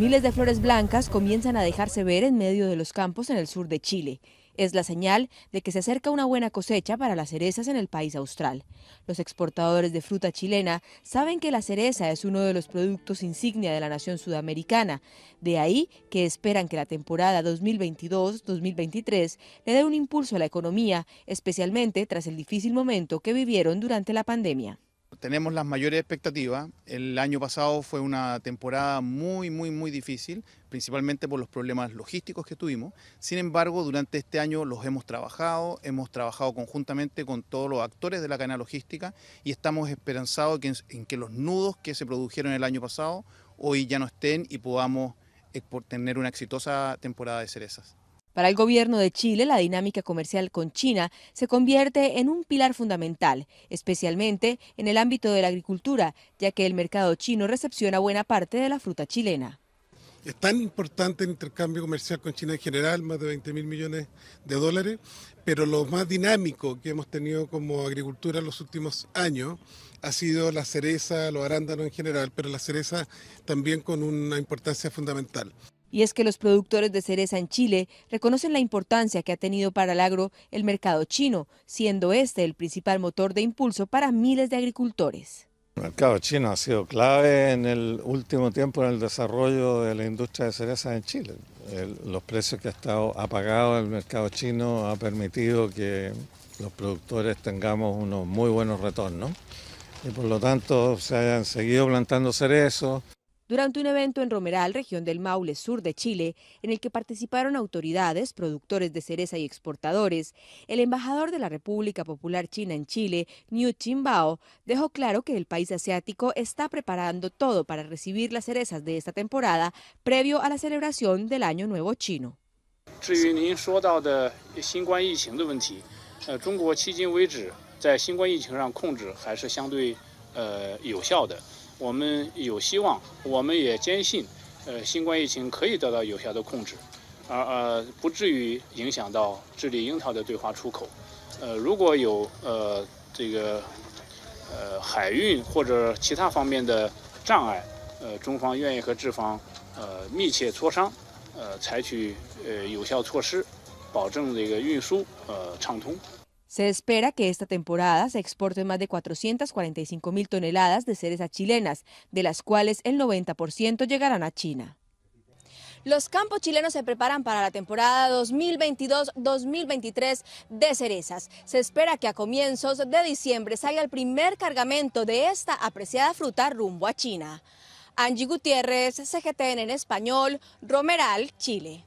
Miles de flores blancas comienzan a dejarse ver en medio de los campos en el sur de Chile. Es la señal de que se acerca una buena cosecha para las cerezas en el país austral. Los exportadores de fruta chilena saben que la cereza es uno de los productos insignia de la nación sudamericana, de ahí que esperan que la temporada 2022-2023 le dé un impulso a la economía, especialmente tras el difícil momento que vivieron durante la pandemia tenemos las mayores expectativas. El año pasado fue una temporada muy, muy, muy difícil, principalmente por los problemas logísticos que tuvimos. Sin embargo, durante este año los hemos trabajado, hemos trabajado conjuntamente con todos los actores de la cadena logística y estamos esperanzados en, que los nudos que se produjeron el año pasado hoy ya no estén y podamos tener una exitosa temporada de cerezas. Para el gobierno de Chile, la dinámica comercial con China se convierte en un pilar fundamental, especialmente en el ámbito de la agricultura, ya que el mercado chino recepciona buena parte de la fruta chilena. Es tan importante el intercambio comercial con China en general, más de 20 mil millones de dólares, pero lo más dinámico que hemos tenido como agricultura en los últimos años ha sido la cereza, los arándanos en general, pero la cereza también con una importancia fundamental. Y es que los productores de cereza en Chile reconocen la importancia que ha tenido para el agro el mercado chino, siendo este el principal motor de impulso para miles de agricultores. El mercado chino ha sido clave en el último tiempo en el desarrollo de la industria de cereza en Chile. los precios que ha estado apagado el mercado chino ha permitido que los productores tengamos unos muy buenos retornos y por lo tanto se hayan seguido plantando cerezos durante un evento en Romeral, región del Maule Sur de Chile, en el que participaron autoridades, productores de cereza y exportadores. El embajador de la República Popular China en Chile, Niu Chimbao, dejó claro que el país asiático está preparando todo para recibir las cerezas de esta temporada previo a la celebración del Año Nuevo Chino. 我们有希望，我们也坚信，呃，新冠疫情可以得到有效的控制，而呃，不至于影响到智利樱桃的对华出口。呃，如果有呃这个，呃海运或者其他方面的障碍，呃，中方愿意和智方呃密切磋商，呃，采取呃有效措施，保证这个运输呃畅通。Se espera que esta temporada se exporten más de 445 mil toneladas de cerezas chilenas, de las cuales el 90% llegarán a China. Los campos chilenos se preparan para la temporada 2022-2023 de cerezas. Se espera que a comienzos de diciembre salga el primer cargamento de esta apreciada fruta rumbo a China. Angie Gutiérrez, CGTN en español, Romeral, Chile.